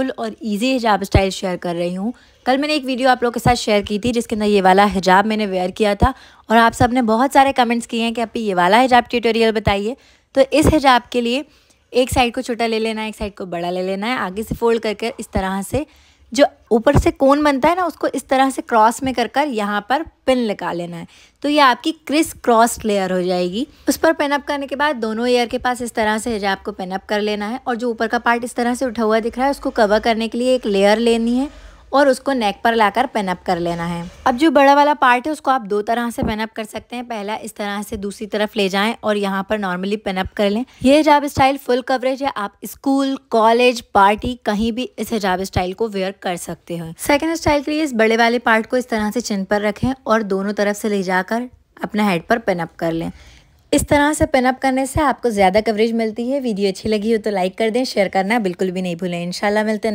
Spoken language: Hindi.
फुल और इजी हिजाब स्टाइल शेयर कर रही हूँ कल मैंने एक वीडियो आप लोग के साथ शेयर की थी जिसके अंदर ये वाला हिजाब मैंने वेयर किया था और आप सब ने बहुत सारे कमेंट्स किए हैं कि आप ये वाला हिजाब ट्यूटोरियल बताइए तो इस हिजाब के लिए एक साइड को छोटा ले लेना है एक साइड को बड़ा ले लेना है आगे से फोल्ड करके इस तरह से जो ऊपर से कोन बनता है ना उसको इस तरह से क्रॉस में कर कर यहाँ पर पिन लगा लेना है तो ये आपकी क्रिस क्रॉस लेयर हो जाएगी उस पर पेनअप करने के बाद दोनों एयर के पास इस तरह से हिजाब को पेनअप कर लेना है और जो ऊपर का पार्ट इस तरह से उठा हुआ दिख रहा है उसको कवर करने के लिए एक लेयर लेनी है और उसको नेक पर लाकर पेनअप कर लेना है अब जो बड़ा वाला पार्ट है उसको आप दो तरह से पेनअप कर सकते हैं पहला इस तरह से दूसरी तरफ ले जाएं और यहाँ पर नॉर्मली पेनअप कर लें ये हिजाब स्टाइल फुल कवरेज है आप स्कूल कॉलेज पार्टी कहीं भी इस हिजाब स्टाइल को वेयर कर सकते हो सेकेंड स्टाइल के लिए इस बड़े वाले पार्ट को इस तरह से चिन पर रखें और दोनों तरफ से ले जाकर अपना हेड पर पेनअप कर लें इस तरह से पेनअप करने से आपको ज़्यादा कवरेज मिलती है वीडियो अच्छी लगी हो तो लाइक कर दें शेयर करना बिल्कुल भी नहीं भूलें इंशाल्लाह मिलते हैं